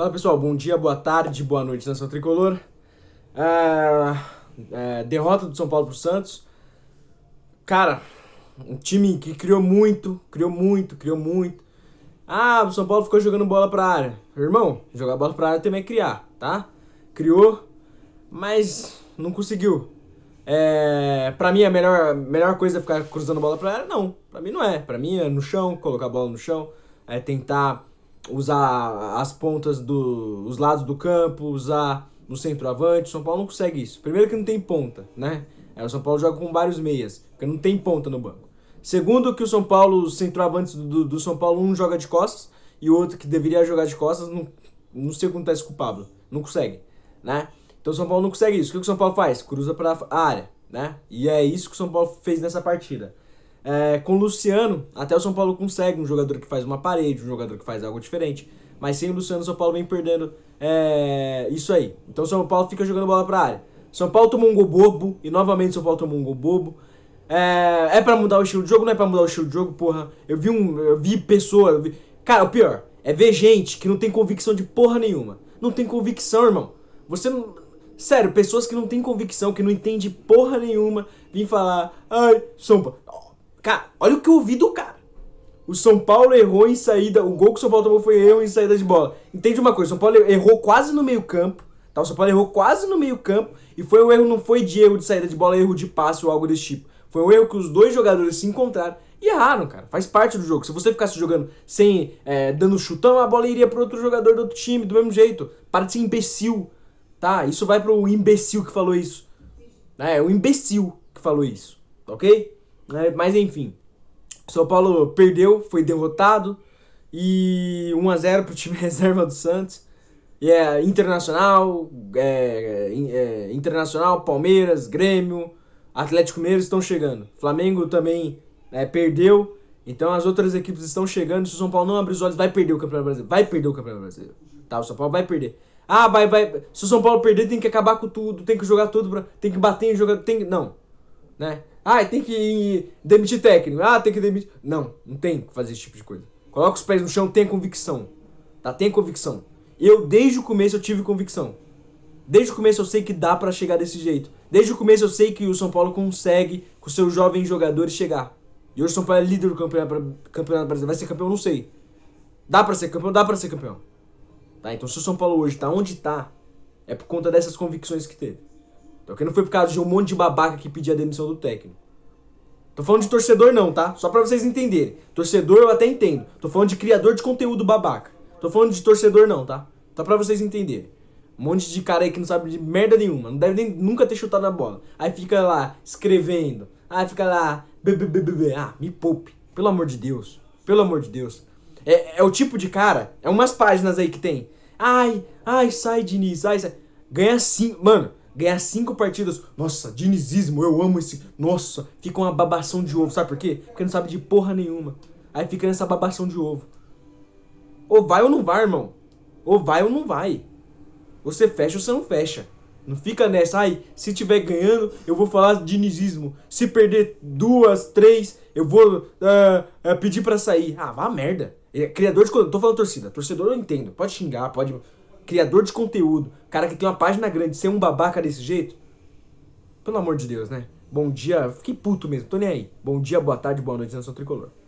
Fala pessoal, bom dia, boa tarde, boa noite, Nação Tricolor. Ah, derrota do São Paulo pro Santos. Cara, um time que criou muito, criou muito, criou muito. Ah, o São Paulo ficou jogando bola pra área. Irmão, jogar bola pra área também é criar, tá? Criou, mas não conseguiu. É, pra mim, a melhor, melhor coisa é ficar cruzando bola pra área? Não, pra mim não é. Pra mim é no chão, colocar a bola no chão, é tentar usar as pontas dos do, lados do campo, usar no centroavante. O São Paulo não consegue isso. Primeiro que não tem ponta, né? É, o São Paulo joga com vários meias, porque não tem ponta no banco. Segundo que o São Paulo, os centroavantes do, do São Paulo, um joga de costas e o outro que deveria jogar de costas, não, não sei como tá isso com o Pablo. Não consegue, né? Então o São Paulo não consegue isso. O que o São Paulo faz? Cruza para a área, né? E é isso que o São Paulo fez nessa partida. É, com o Luciano, até o São Paulo consegue um jogador que faz uma parede, um jogador que faz algo diferente. Mas sem o Luciano, o São Paulo vem perdendo é, isso aí. Então o São Paulo fica jogando bola pra área. São Paulo tomou um gol bobo, e novamente São Paulo tomou um gol bobo. É, é para mudar o estilo de jogo, não é pra mudar o estilo de jogo, porra. Eu vi um. Eu vi pessoa. Eu vi... Cara, o pior é ver gente que não tem convicção de porra nenhuma. Não tem convicção, irmão. Você não. Sério, pessoas que não tem convicção, que não entende porra nenhuma, vem falar. Ai, São Paulo. Cara, olha o que eu ouvi do cara. O São Paulo errou em saída. O gol que o São Paulo tomou foi erro em saída de bola. Entende uma coisa? O São Paulo errou quase no meio-campo. Tá? O São Paulo errou quase no meio-campo. E foi um erro, não foi de erro de saída de bola, erro de passe ou algo desse tipo. Foi um erro que os dois jogadores se encontraram e erraram, cara. Faz parte do jogo. Se você ficasse jogando sem. É, dando chutão, a bola iria para outro jogador do outro time, do mesmo jeito. Para de ser imbecil. Tá? Isso vai pro imbecil que falou isso. Né? É, o imbecil que falou isso. Tá ok? Né? Mas enfim, São Paulo perdeu, foi derrotado e 1 a 0 para o time reserva do Santos. E é Internacional, é, é, Internacional, Palmeiras, Grêmio, Atlético Mineiro estão chegando. Flamengo também é, perdeu. Então as outras equipes estão chegando. Se o São Paulo não abrir os olhos, vai perder o Campeonato Brasileiro. Vai perder o Campeonato Brasileiro. Tá, o São Paulo vai perder. Ah, vai, vai. Se o São Paulo perder, tem que acabar com tudo, tem que jogar tudo, pra, tem que bater em jogar tem que. Não. Né? Ah, tem que demitir técnico. Ah, tem que demitir. Não, não tem que fazer esse tipo de coisa. Coloca os pés no chão, tenha convicção. Tá? Tenha convicção. Eu, desde o começo, eu tive convicção. Desde o começo eu sei que dá para chegar desse jeito. Desde o começo eu sei que o São Paulo consegue, com seus jovens jogadores, chegar. E hoje o São Paulo é líder do campeonato, campeonato brasileiro. Vai ser campeão? Não sei. Dá para ser campeão? Dá para ser campeão. Tá, então se o São Paulo hoje tá onde tá, é por conta dessas convicções que teve. Porque é não foi por causa de um monte de babaca que pedia a demissão do técnico. Tô falando de torcedor não, tá? Só para vocês entenderem. Torcedor eu até entendo. Tô falando de criador de conteúdo babaca. Tô falando de torcedor não, tá? Só para vocês entenderem. Um monte de cara aí que não sabe de merda nenhuma, não deve nem, nunca ter chutado a bola. Aí fica lá escrevendo. Aí fica lá, ah, me poupe. Pelo amor de Deus. Pelo amor de Deus. É, é o tipo de cara, é umas páginas aí que tem. Ai, ai, sai Diniz, ai, sai. Ganha sim, mano, ganhar cinco partidas. Nossa, dinizismo, eu amo esse. Nossa, fica uma babação de ovo. Sabe por quê? Porque não sabe de porra nenhuma. Aí fica nessa babação de ovo. Ou vai ou não vai, irmão. Ou vai ou não vai. Você fecha ou você não fecha. Não fica nessa, ai, se tiver ganhando, eu vou falar dinizismo. Se perder duas, três, eu vou uh, uh, pedir para sair. Ah, vá merda. É, criador de conteúdo, tô falando torcida. Torcedor eu entendo. Pode xingar, pode criador de conteúdo, cara que tem uma página grande, ser um babaca desse jeito? Pelo amor de Deus, né? Bom dia, fiquei puto mesmo, tô nem aí. Bom dia, boa tarde, boa noite, nação tricolor.